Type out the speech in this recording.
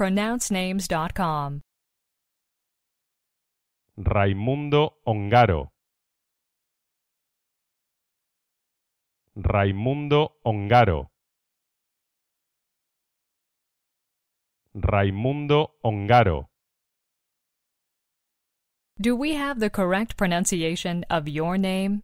pronouncenames.com. Raimundo Ongaro. Raimundo Ongaro. Raimundo Ongaro. Do we have the correct pronunciation of your name?